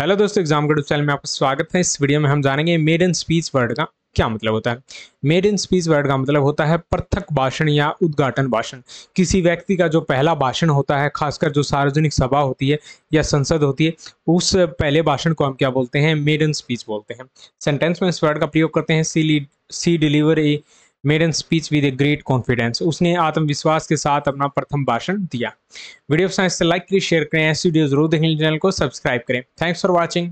hello दोस्तों exam गढ़ channel में आपका स्वागत है इस वीडियो में हम जानेंगे मेड इन स्पीच वर्ड का क्या मतलब होता है मेड इन स्पीच वर्ड का मतलब होता है पृथक भाषण या उद्घाटन भाषण किसी व्यक्ति का जो पहला भाषण होता है खासकर जो सार्वजनिक सभा होती है या संसद होती है उस पहले भाषण को हम क्या बोलते हैं मेड इन स्पीच बोलते हैं सेंटेंस में इस वर्ड का प्रयोग करते हैं C lead C deliver a maiden speech with a great confidence उसने आत्मविश्वास के साथ अपना प्रथम भाषण दिया वीडियो साइंस से लाइक करिए शेयर करें ऐसी वीडियो जरूर देखें चैनल को सब्सक्राइब करें थैंक्स फॉर वॉचिंग